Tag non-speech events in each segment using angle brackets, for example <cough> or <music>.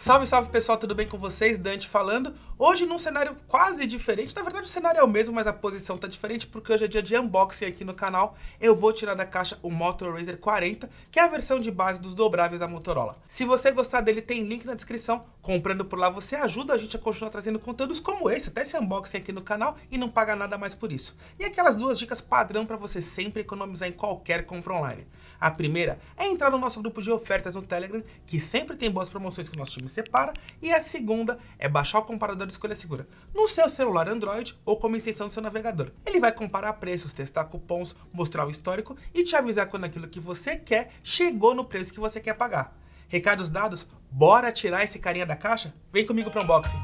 Salve, salve pessoal, tudo bem com vocês? Dante falando. Hoje num cenário quase diferente, na verdade o cenário é o mesmo, mas a posição tá diferente porque hoje é dia de unboxing aqui no canal. Eu vou tirar da caixa o Motor Razer 40, que é a versão de base dos dobráveis da Motorola. Se você gostar dele, tem link na descrição. Comprando por lá você ajuda a gente a continuar trazendo conteúdos como esse, até esse unboxing aqui no canal e não paga nada mais por isso. E aquelas duas dicas padrão para você sempre economizar em qualquer compra online. A primeira é entrar no nosso grupo de ofertas no Telegram, que sempre tem boas promoções que o nosso time separa. E a segunda é baixar o comparador de escolha segura no seu celular Android ou como extensão do seu navegador. Ele vai comparar preços, testar cupons, mostrar o histórico e te avisar quando aquilo que você quer chegou no preço que você quer pagar. Recados dados? Bora tirar esse carinha da caixa? Vem comigo para o unboxing!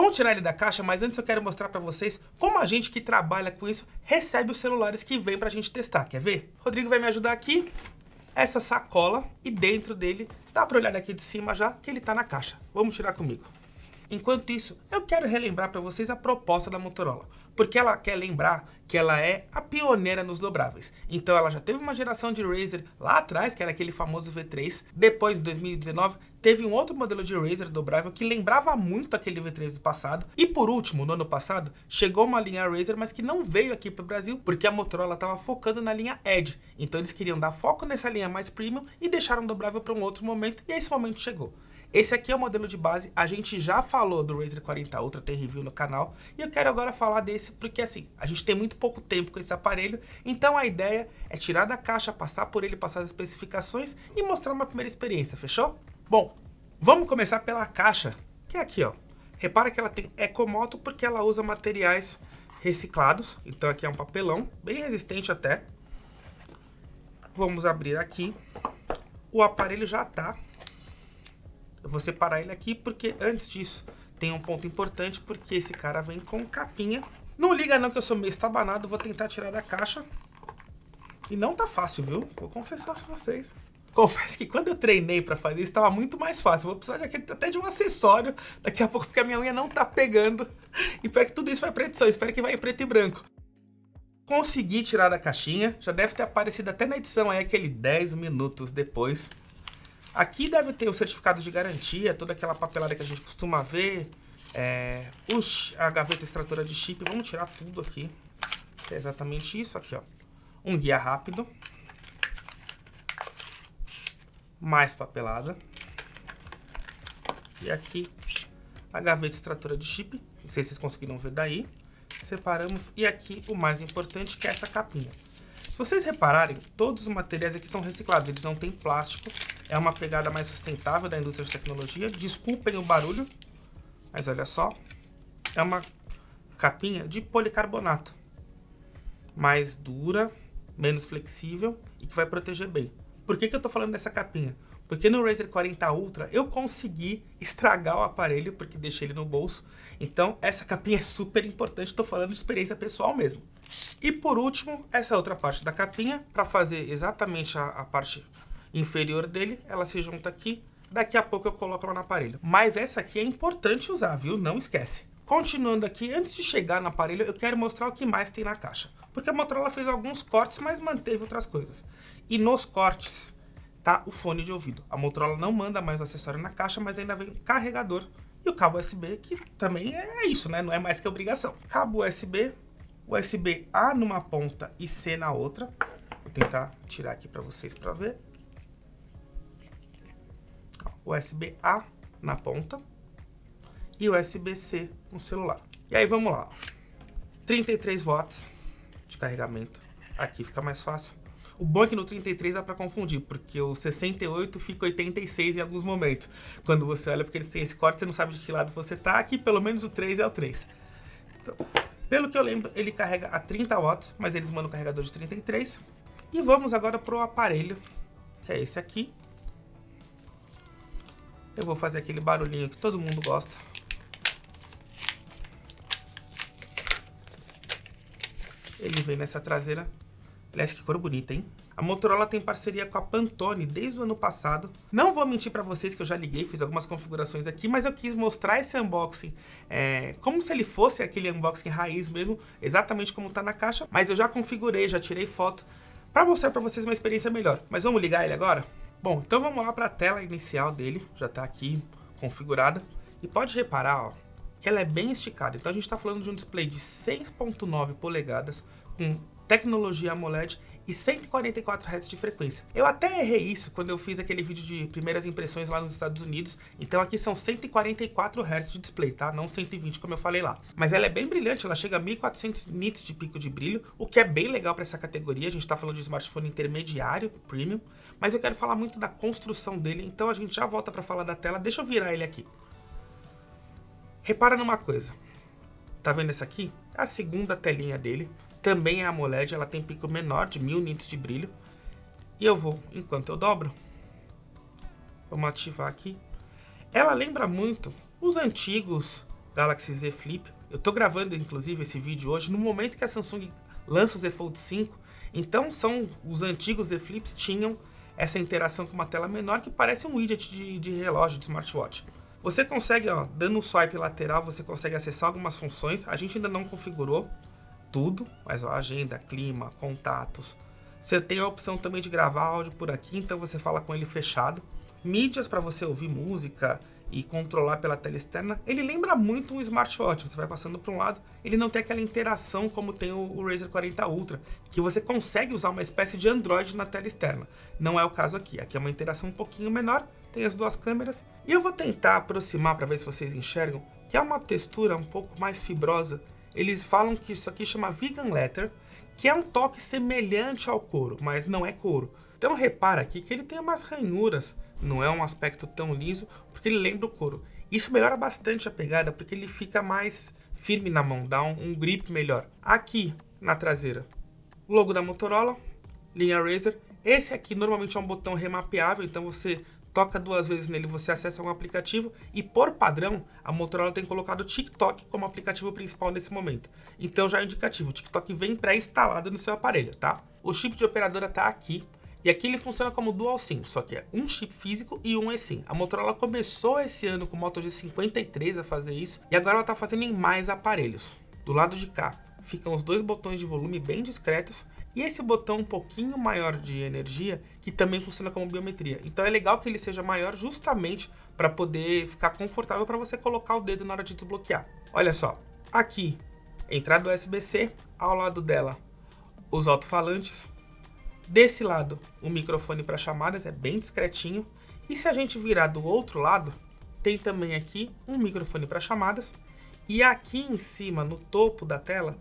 Vamos tirar ele da caixa, mas antes eu quero mostrar para vocês como a gente que trabalha com isso recebe os celulares que vem para a gente testar. Quer ver? Rodrigo vai me ajudar aqui. Essa sacola e dentro dele dá para olhar aqui de cima já que ele está na caixa. Vamos tirar comigo. Enquanto isso, eu quero relembrar para vocês a proposta da Motorola porque ela quer lembrar que ela é a pioneira nos dobráveis. Então ela já teve uma geração de Razer lá atrás, que era aquele famoso V3. Depois, em 2019, teve um outro modelo de Razer dobrável que lembrava muito aquele V3 do passado. E por último, no ano passado, chegou uma linha Razer, mas que não veio aqui para o Brasil, porque a Motorola estava focando na linha Edge. Então eles queriam dar foco nessa linha mais premium e deixaram dobrável para um outro momento, e esse momento chegou. Esse aqui é o modelo de base, a gente já falou do Razer 40 Ultra, tem review no canal, e eu quero agora falar desse porque assim, a gente tem muito pouco tempo com esse aparelho, então a ideia é tirar da caixa, passar por ele, passar as especificações e mostrar uma primeira experiência, fechou? Bom, vamos começar pela caixa, que é aqui ó, repara que ela tem Ecomoto porque ela usa materiais reciclados, então aqui é um papelão, bem resistente até. Vamos abrir aqui, o aparelho já está vou separar ele aqui porque antes disso tem um ponto importante porque esse cara vem com capinha. Não liga não que eu sou meio estabanado, vou tentar tirar da caixa. E não tá fácil, viu? Vou confessar pra vocês. Confesso que quando eu treinei para fazer isso, estava muito mais fácil. Vou precisar de até de um acessório daqui a pouco, porque a minha unha não tá pegando. E pior que tudo isso vai pra edição, espero que vai em preto e branco. Consegui tirar da caixinha, já deve ter aparecido até na edição aí, aquele 10 minutos depois. Aqui deve ter o certificado de garantia, toda aquela papelada que a gente costuma ver. É, os, a gaveta extratora de chip, vamos tirar tudo aqui. É exatamente isso aqui, ó. Um guia rápido. Mais papelada. E aqui a gaveta extratora de chip. Não sei se vocês conseguiram ver daí. Separamos. E aqui o mais importante, que é essa capinha. Se vocês repararem, todos os materiais aqui são reciclados. Eles não têm plástico é uma pegada mais sustentável da indústria de tecnologia. Desculpem o barulho, mas olha só. É uma capinha de policarbonato. Mais dura, menos flexível e que vai proteger bem. Por que, que eu estou falando dessa capinha? Porque no Razer 40 Ultra eu consegui estragar o aparelho porque deixei ele no bolso. Então essa capinha é super importante, estou falando de experiência pessoal mesmo. E por último, essa outra parte da capinha para fazer exatamente a, a parte inferior dele, ela se junta aqui, daqui a pouco eu coloco ela no aparelho. Mas essa aqui é importante usar, viu? Não esquece. Continuando aqui, antes de chegar no aparelho, eu quero mostrar o que mais tem na caixa. Porque a Motorola fez alguns cortes, mas manteve outras coisas. E nos cortes tá o fone de ouvido. A Motorola não manda mais o acessório na caixa, mas ainda vem carregador e o cabo USB, que também é, é isso, né? Não é mais que obrigação. Cabo USB, USB A numa ponta e C na outra. Vou tentar tirar aqui para vocês para ver. USB-A na ponta e USB-C no celular. E aí vamos lá, 33 watts de carregamento, aqui fica mais fácil. O bom é que no 33 dá para confundir, porque o 68 fica 86 em alguns momentos. Quando você olha, porque eles têm esse corte, você não sabe de que lado você tá, aqui pelo menos o 3 é o 3. Então, pelo que eu lembro, ele carrega a 30 watts, mas eles mandam o carregador de 33. E vamos agora para o aparelho, que é esse aqui, eu vou fazer aquele barulhinho que todo mundo gosta. Ele vem nessa traseira. Aliás, que cor bonita, hein? A Motorola tem parceria com a Pantone desde o ano passado. Não vou mentir para vocês que eu já liguei, fiz algumas configurações aqui, mas eu quis mostrar esse unboxing é, como se ele fosse aquele unboxing raiz mesmo, exatamente como tá na caixa. Mas eu já configurei, já tirei foto para mostrar para vocês uma experiência melhor. Mas vamos ligar ele agora? Bom, então vamos lá para a tela inicial dele, já está aqui configurada. E pode reparar ó, que ela é bem esticada. Então a gente está falando de um display de 6.9 polegadas com tecnologia AMOLED e 144 Hz de frequência. Eu até errei isso quando eu fiz aquele vídeo de primeiras impressões lá nos Estados Unidos, então aqui são 144 Hz de display, tá? Não 120 como eu falei lá. Mas ela é bem brilhante, ela chega a 1400 nits de pico de brilho, o que é bem legal para essa categoria, a gente está falando de smartphone intermediário, premium, mas eu quero falar muito da construção dele, então a gente já volta para falar da tela. Deixa eu virar ele aqui. Repara numa coisa. Tá vendo essa aqui? É a segunda telinha dele. Também é AMOLED, ela tem pico menor de 1000 nits de brilho. E eu vou, enquanto eu dobro, vamos ativar aqui. Ela lembra muito os antigos Galaxy Z Flip. Eu tô gravando, inclusive, esse vídeo hoje no momento que a Samsung lança o Z Fold 5. Então, são os antigos Z Flips tinham essa interação com uma tela menor que parece um widget de, de relógio, de smartwatch. Você consegue, ó, dando um swipe lateral, você consegue acessar algumas funções. A gente ainda não configurou tudo, mas ó, agenda, clima, contatos. Você tem a opção também de gravar áudio por aqui, então você fala com ele fechado. Mídias para você ouvir música, e controlar pela tela externa, ele lembra muito um smartwatch. Você vai passando para um lado, ele não tem aquela interação como tem o, o Razer 40 Ultra, que você consegue usar uma espécie de Android na tela externa. Não é o caso aqui. Aqui é uma interação um pouquinho menor, tem as duas câmeras. E eu vou tentar aproximar para ver se vocês enxergam, que é uma textura um pouco mais fibrosa. Eles falam que isso aqui chama Vegan Letter, que é um toque semelhante ao couro, mas não é couro. Então repara aqui que ele tem umas ranhuras, não é um aspecto tão liso, porque ele lembra o couro. Isso melhora bastante a pegada, porque ele fica mais firme na mão, dá um, um grip melhor. Aqui na traseira, logo da Motorola, linha Razer. Esse aqui normalmente é um botão remapeável, então você toca duas vezes nele, você acessa algum aplicativo e por padrão a Motorola tem colocado o TikTok como aplicativo principal nesse momento. Então já é indicativo, o TikTok vem pré-instalado no seu aparelho, tá? O chip de operadora está aqui, e aqui ele funciona como dual SIM, só que é um chip físico e um eSIM. A Motorola começou esse ano com o Moto G53 a fazer isso e agora ela está fazendo em mais aparelhos. Do lado de cá ficam os dois botões de volume bem discretos e esse botão um pouquinho maior de energia que também funciona como biometria. Então é legal que ele seja maior justamente para poder ficar confortável para você colocar o dedo na hora de desbloquear. Olha só, aqui entrada USB-C, ao lado dela os alto-falantes Desse lado, o microfone para chamadas é bem discretinho, e se a gente virar do outro lado, tem também aqui um microfone para chamadas, e aqui em cima, no topo da tela,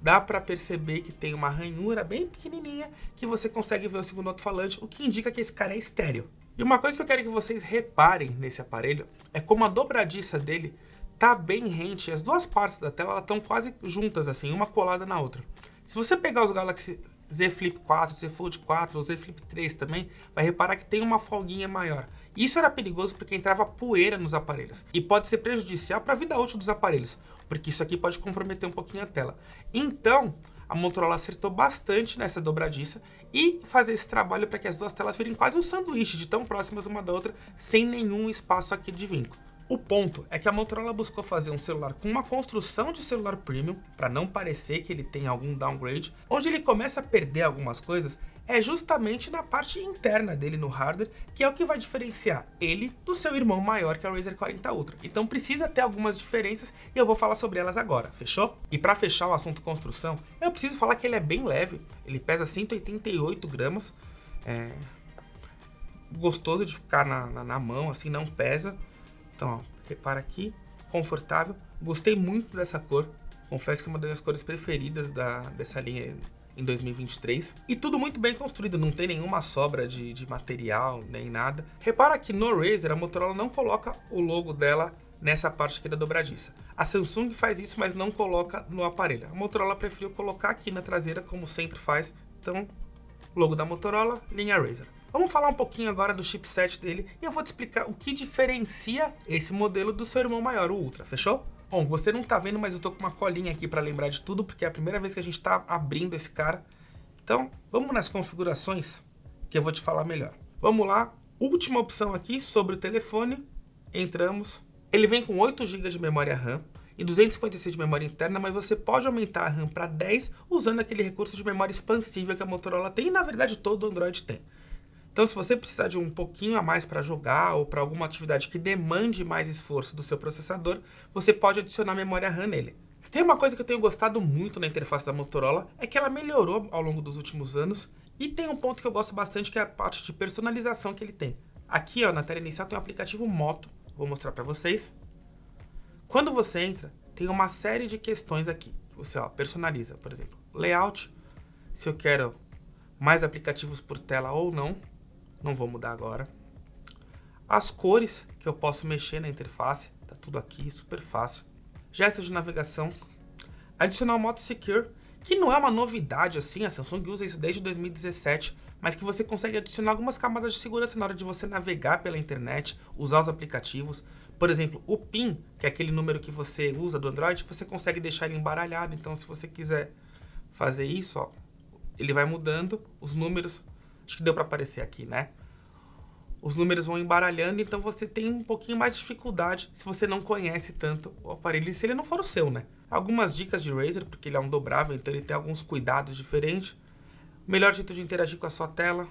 dá para perceber que tem uma ranhura bem pequenininha que você consegue ver o segundo alto-falante, o que indica que esse cara é estéreo. E uma coisa que eu quero que vocês reparem nesse aparelho é como a dobradiça dele tá bem rente, as duas partes da tela estão quase juntas assim, uma colada na outra. Se você pegar os Galaxy Z Flip 4, Z Fold 4, Z Flip 3 também, vai reparar que tem uma folguinha maior. Isso era perigoso porque entrava poeira nos aparelhos e pode ser prejudicial para a vida útil dos aparelhos, porque isso aqui pode comprometer um pouquinho a tela. Então, a Motorola acertou bastante nessa dobradiça e fazer esse trabalho para que as duas telas virem quase um sanduíche de tão próximas uma da outra, sem nenhum espaço aqui de vínculo. O ponto é que a Motorola buscou fazer um celular com uma construção de celular premium, para não parecer que ele tem algum downgrade, onde ele começa a perder algumas coisas é justamente na parte interna dele no hardware, que é o que vai diferenciar ele do seu irmão maior que é o Razer 40 Ultra. Então precisa ter algumas diferenças e eu vou falar sobre elas agora, fechou? E para fechar o assunto construção, eu preciso falar que ele é bem leve, ele pesa 188 gramas, é... gostoso de ficar na, na, na mão, assim, não pesa. Então, ó, repara aqui, confortável. Gostei muito dessa cor. Confesso que é uma das cores preferidas da, dessa linha em 2023. E tudo muito bem construído, não tem nenhuma sobra de, de material, nem nada. Repara que no Razer a Motorola não coloca o logo dela nessa parte aqui da dobradiça. A Samsung faz isso, mas não coloca no aparelho. A Motorola preferiu colocar aqui na traseira, como sempre faz. Então, logo da Motorola, linha Razer. Vamos falar um pouquinho agora do chipset dele e eu vou te explicar o que diferencia esse modelo do seu irmão maior, o Ultra, fechou? Bom, você não tá vendo, mas eu tô com uma colinha aqui para lembrar de tudo, porque é a primeira vez que a gente tá abrindo esse cara. Então, vamos nas configurações, que eu vou te falar melhor. Vamos lá, última opção aqui sobre o telefone, entramos. Ele vem com 8 GB de memória RAM e 256 de memória interna, mas você pode aumentar a RAM para 10 usando aquele recurso de memória expansível que a Motorola tem e na verdade todo o Android tem. Então, se você precisar de um pouquinho a mais para jogar ou para alguma atividade que demande mais esforço do seu processador, você pode adicionar memória RAM nele. Se tem uma coisa que eu tenho gostado muito na interface da Motorola é que ela melhorou ao longo dos últimos anos e tem um ponto que eu gosto bastante que é a parte de personalização que ele tem. Aqui ó, na tela inicial tem um aplicativo Moto, vou mostrar para vocês. Quando você entra, tem uma série de questões aqui. Você ó, personaliza, por exemplo, layout, se eu quero mais aplicativos por tela ou não, não vou mudar agora. As cores que eu posso mexer na interface, tá tudo aqui, super fácil. Gestos de navegação. Adicionar o modo Secure, que não é uma novidade assim, a Samsung usa isso desde 2017, mas que você consegue adicionar algumas camadas de segurança na hora de você navegar pela internet, usar os aplicativos. Por exemplo, o PIN, que é aquele número que você usa do Android, você consegue deixar ele embaralhado. Então, se você quiser fazer isso, ó, ele vai mudando os números Acho que deu para aparecer aqui, né? Os números vão embaralhando, então você tem um pouquinho mais de dificuldade se você não conhece tanto o aparelho e se ele não for o seu, né? Algumas dicas de Razer, porque ele é um dobrável, então ele tem alguns cuidados diferentes. Melhor jeito de interagir com a sua tela,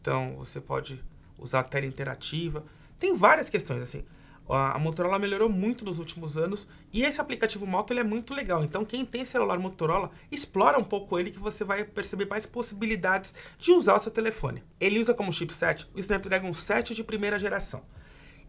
então você pode usar a tela interativa. Tem várias questões, assim. A Motorola melhorou muito nos últimos anos e esse aplicativo Moto ele é muito legal. Então, quem tem celular Motorola, explora um pouco ele que você vai perceber mais possibilidades de usar o seu telefone. Ele usa como chipset o Snapdragon 7 de primeira geração.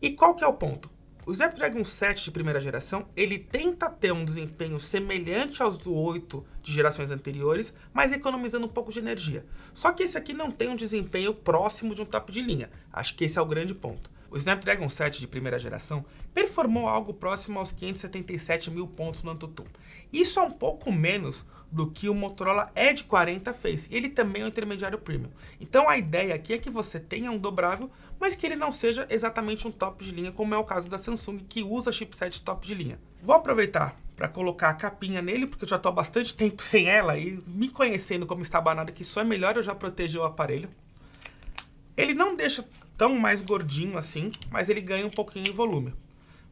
E qual que é o ponto? O Snapdragon 7 de primeira geração, ele tenta ter um desempenho semelhante aos do 8 de gerações anteriores, mas economizando um pouco de energia. Só que esse aqui não tem um desempenho próximo de um top de linha. Acho que esse é o grande ponto. O Snapdragon 7 de primeira geração performou algo próximo aos 577 mil pontos no AnTuTu. Isso é um pouco menos do que o Motorola Edge 40 fez, ele também é um intermediário premium. Então a ideia aqui é que você tenha um dobrável, mas que ele não seja exatamente um top de linha, como é o caso da Samsung, que usa chipset top de linha. Vou aproveitar para colocar a capinha nele, porque eu já estou há bastante tempo <laughs> sem ela, e me conhecendo como está banada que só é melhor eu já proteger o aparelho. Ele não deixa tão mais gordinho assim, mas ele ganha um pouquinho em volume.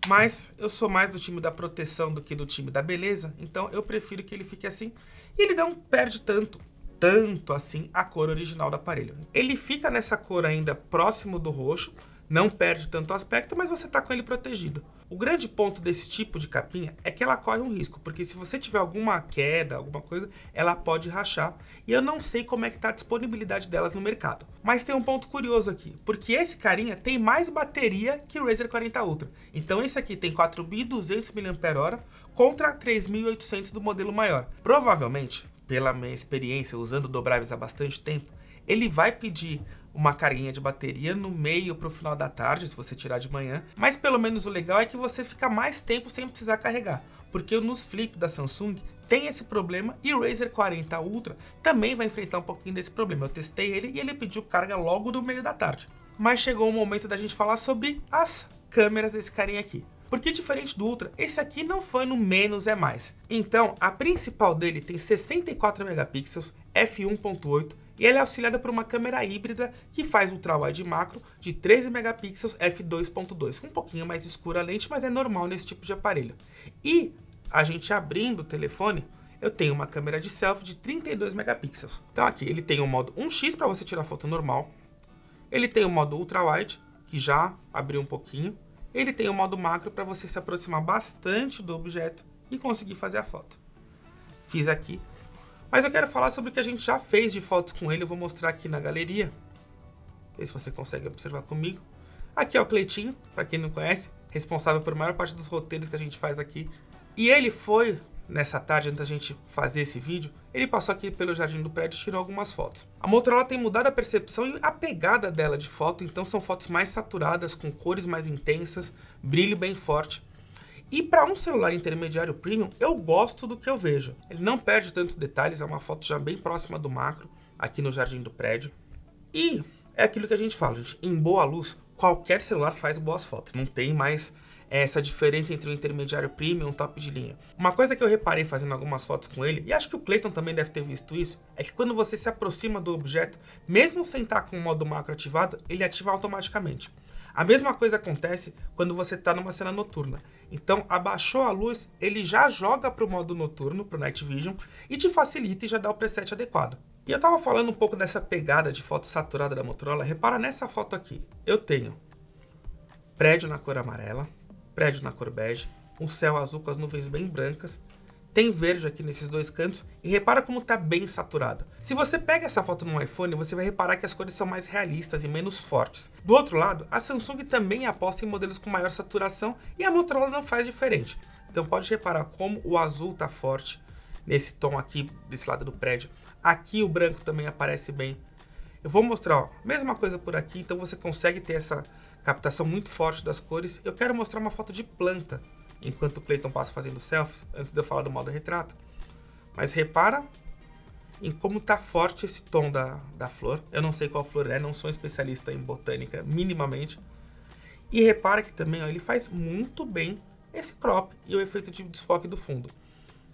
Mas eu sou mais do time da proteção do que do time da beleza, então eu prefiro que ele fique assim. E ele não perde tanto, tanto assim a cor original do aparelho. Ele fica nessa cor ainda próximo do roxo, não perde tanto aspecto, mas você está com ele protegido. O grande ponto desse tipo de capinha é que ela corre um risco, porque se você tiver alguma queda, alguma coisa, ela pode rachar. E eu não sei como é que está a disponibilidade delas no mercado. Mas tem um ponto curioso aqui, porque esse carinha tem mais bateria que o Razer 40 Ultra. Então esse aqui tem 4.200 mAh contra 3.800 do modelo maior. Provavelmente, pela minha experiência usando dobráveis há bastante tempo, ele vai pedir uma carguinha de bateria no meio para o final da tarde, se você tirar de manhã. Mas pelo menos o legal é que você fica mais tempo sem precisar carregar, porque nos flip da Samsung tem esse problema e o Razer 40 Ultra também vai enfrentar um pouquinho desse problema. Eu testei ele e ele pediu carga logo no meio da tarde. Mas chegou o momento da gente falar sobre as câmeras desse carinha aqui. Porque diferente do Ultra, esse aqui não foi no menos é mais. Então, a principal dele tem 64 megapixels, f1.8, e ela é auxiliada por uma câmera híbrida que faz ultrawide macro de 13 megapixels f2.2, com um pouquinho mais escura a lente, mas é normal nesse tipo de aparelho. E a gente abrindo o telefone, eu tenho uma câmera de selfie de 32 megapixels. Então aqui ele tem o um modo 1x para você tirar foto normal, ele tem o um modo ultrawide, que já abriu um pouquinho, ele tem o um modo macro para você se aproximar bastante do objeto e conseguir fazer a foto. Fiz aqui mas eu quero falar sobre o que a gente já fez de fotos com ele, eu vou mostrar aqui na galeria. Ver se você consegue observar comigo. Aqui é o Cleitinho, para quem não conhece, responsável por maior parte dos roteiros que a gente faz aqui. E ele foi, nessa tarde, antes da gente fazer esse vídeo, ele passou aqui pelo jardim do prédio e tirou algumas fotos. A Motorola tem mudado a percepção e a pegada dela de foto, então são fotos mais saturadas, com cores mais intensas, brilho bem forte. E para um celular intermediário premium, eu gosto do que eu vejo. Ele não perde tantos detalhes, é uma foto já bem próxima do macro, aqui no jardim do prédio. E é aquilo que a gente fala, gente, em boa luz, qualquer celular faz boas fotos, não tem mais essa diferença entre o intermediário premium e um top de linha. Uma coisa que eu reparei fazendo algumas fotos com ele, e acho que o Clayton também deve ter visto isso, é que quando você se aproxima do objeto, mesmo sem estar com o modo macro ativado, ele ativa automaticamente. A mesma coisa acontece quando você está numa cena noturna. Então, abaixou a luz, ele já joga para o modo noturno, para o Night Vision, e te facilita e já dá o preset adequado. E eu estava falando um pouco dessa pegada de foto saturada da Motorola. Repara nessa foto aqui. Eu tenho prédio na cor amarela, prédio na cor bege, um céu azul com as nuvens bem brancas tem verde aqui nesses dois cantos e repara como está bem saturada. Se você pega essa foto no iPhone, você vai reparar que as cores são mais realistas e menos fortes. Do outro lado, a Samsung também aposta em modelos com maior saturação e a Motorola não faz diferente. Então pode reparar como o azul está forte nesse tom aqui desse lado do prédio. Aqui o branco também aparece bem. Eu vou mostrar, ó, mesma coisa por aqui, então você consegue ter essa captação muito forte das cores. Eu quero mostrar uma foto de planta enquanto o Clayton passa fazendo selfies, antes de eu falar do modo retrato. Mas repara em como tá forte esse tom da, da flor. Eu não sei qual flor é, não sou um especialista em botânica, minimamente. E repara que também ó, ele faz muito bem esse crop e o efeito de desfoque do fundo.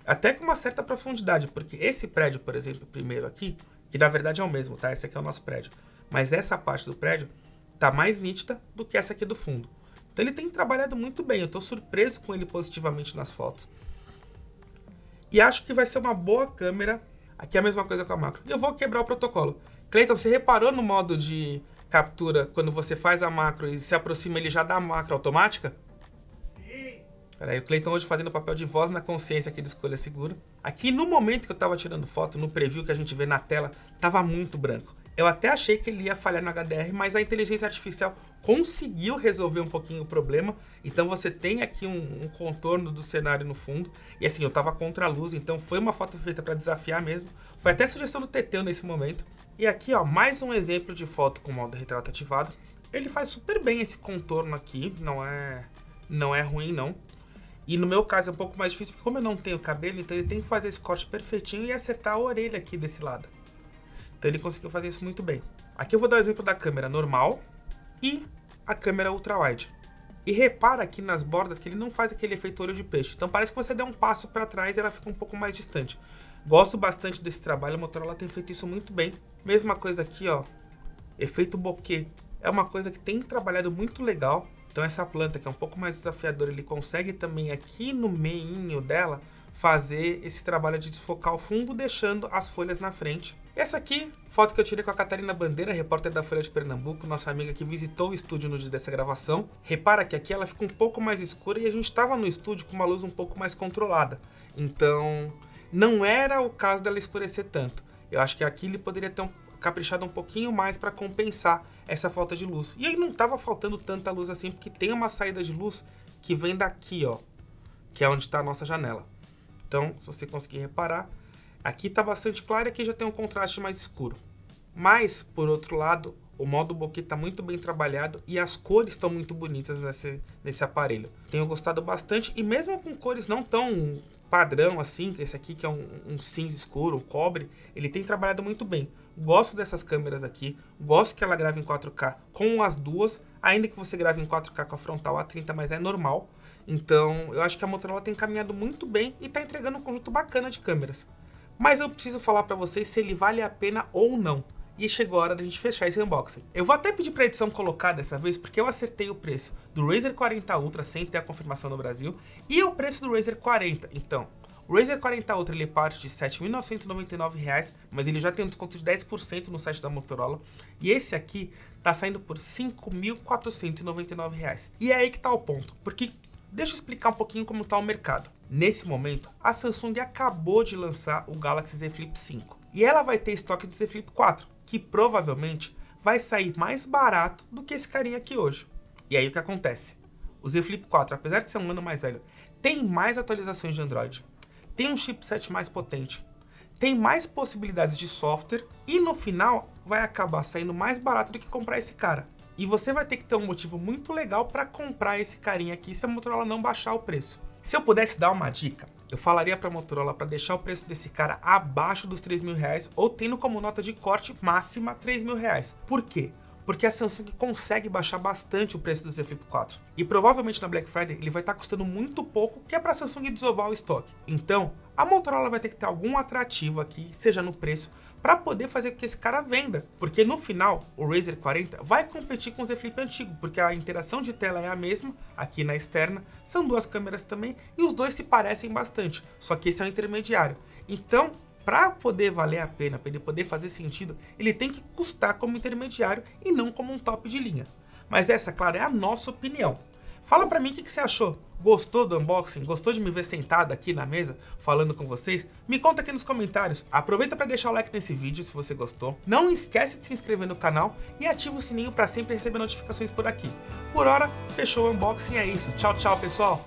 Até com uma certa profundidade, porque esse prédio, por exemplo, primeiro aqui, que na verdade é o mesmo, tá? Esse aqui é o nosso prédio. Mas essa parte do prédio tá mais nítida do que essa aqui do fundo. Então ele tem trabalhado muito bem, eu estou surpreso com ele positivamente nas fotos. E acho que vai ser uma boa câmera. Aqui é a mesma coisa com a macro. E eu vou quebrar o protocolo. Cleiton, você reparou no modo de captura quando você faz a macro e se aproxima ele já a macro automática? Sim. Peraí, o Cleiton hoje fazendo o papel de voz na consciência aqui do Escolha Segura. Aqui no momento que eu estava tirando foto, no preview que a gente vê na tela, tava muito branco. Eu até achei que ele ia falhar no HDR, mas a inteligência artificial conseguiu resolver um pouquinho o problema. Então você tem aqui um, um contorno do cenário no fundo. E assim, eu tava contra a luz, então foi uma foto feita para desafiar mesmo. Foi até sugestão do Teteu nesse momento. E aqui, ó, mais um exemplo de foto com modo retrato ativado. Ele faz super bem esse contorno aqui, não é não é ruim não. E no meu caso é um pouco mais difícil, porque como eu não tenho cabelo, então ele tem que fazer esse corte perfeitinho e acertar a orelha aqui desse lado. Então ele conseguiu fazer isso muito bem. Aqui eu vou dar o exemplo da câmera normal e a câmera ultra-wide. E repara aqui nas bordas que ele não faz aquele efeito olho de peixe. Então parece que você deu um passo para trás e ela fica um pouco mais distante. Gosto bastante desse trabalho, a Motorola tem feito isso muito bem. Mesma coisa aqui, ó, efeito bokeh. É uma coisa que tem trabalhado muito legal. Então essa planta que é um pouco mais desafiadora, ele consegue também aqui no meinho dela fazer esse trabalho de desfocar o fundo, deixando as folhas na frente. Essa aqui, foto que eu tirei com a Catarina Bandeira, repórter da Folha de Pernambuco, nossa amiga que visitou o estúdio no dia dessa gravação. Repara que aqui ela fica um pouco mais escura e a gente estava no estúdio com uma luz um pouco mais controlada. Então, não era o caso dela escurecer tanto. Eu acho que aqui ele poderia ter um, caprichado um pouquinho mais para compensar essa falta de luz. E aí não estava faltando tanta luz assim, porque tem uma saída de luz que vem daqui, ó, que é onde está a nossa janela. Então, se você conseguir reparar, Aqui está bastante claro e aqui já tem um contraste mais escuro. Mas, por outro lado, o modo bokeh está muito bem trabalhado e as cores estão muito bonitas nesse, nesse aparelho. Tenho gostado bastante e mesmo com cores não tão padrão assim, esse aqui que é um, um cinza escuro, um cobre, ele tem trabalhado muito bem. Gosto dessas câmeras aqui, gosto que ela grave em 4K com as duas, ainda que você grave em 4K com a frontal A30, mas é normal. Então, eu acho que a Motorola tem caminhado muito bem e está entregando um conjunto bacana de câmeras mas eu preciso falar para vocês se ele vale a pena ou não. E chegou a hora da gente fechar esse unboxing. Eu vou até pedir para a edição colocar dessa vez, porque eu acertei o preço do Razer 40 Ultra sem ter a confirmação no Brasil, e o preço do Razer 40, então... O Razer 40 Ultra ele parte de R$ 7.999, mas ele já tem um desconto de 10% no site da Motorola. E esse aqui tá saindo por R$ 5.499. E é aí que tá o ponto, porque deixa eu explicar um pouquinho como tá o mercado. Nesse momento, a Samsung acabou de lançar o Galaxy Z Flip 5 e ela vai ter estoque de Z Flip 4, que provavelmente vai sair mais barato do que esse carinha aqui hoje. E aí o que acontece? O Z Flip 4, apesar de ser um ano mais velho, tem mais atualizações de Android, tem um chipset mais potente, tem mais possibilidades de software e no final vai acabar saindo mais barato do que comprar esse cara. E você vai ter que ter um motivo muito legal para comprar esse carinha aqui se a Motorola não baixar o preço. Se eu pudesse dar uma dica, eu falaria para a Motorola para deixar o preço desse cara abaixo dos 3 mil reais ou tendo como nota de corte máxima 3 mil reais. Por quê? porque a Samsung consegue baixar bastante o preço do Z Flip 4. E provavelmente na Black Friday ele vai estar tá custando muito pouco, que é para a Samsung desovar o estoque. Então, a Motorola vai ter que ter algum atrativo aqui, seja no preço, para poder fazer com que esse cara venda. Porque no final, o Razer 40 vai competir com o Z Flip antigo, porque a interação de tela é a mesma, aqui na externa, são duas câmeras também, e os dois se parecem bastante, só que esse é o um intermediário. Então, para poder valer a pena, para ele poder fazer sentido, ele tem que custar como intermediário e não como um top de linha. Mas essa, claro, é a nossa opinião. Fala para mim o que, que, você achou. Gostou do unboxing? Gostou de me ver sentado aqui na mesa falando com vocês? Me conta aqui nos comentários. Aproveita para deixar o like nesse vídeo se você gostou. Não esquece de se inscrever no canal e ativa o sininho para sempre receber notificações por aqui. Por hora, fechou o unboxing, é isso. Tchau, tchau, pessoal!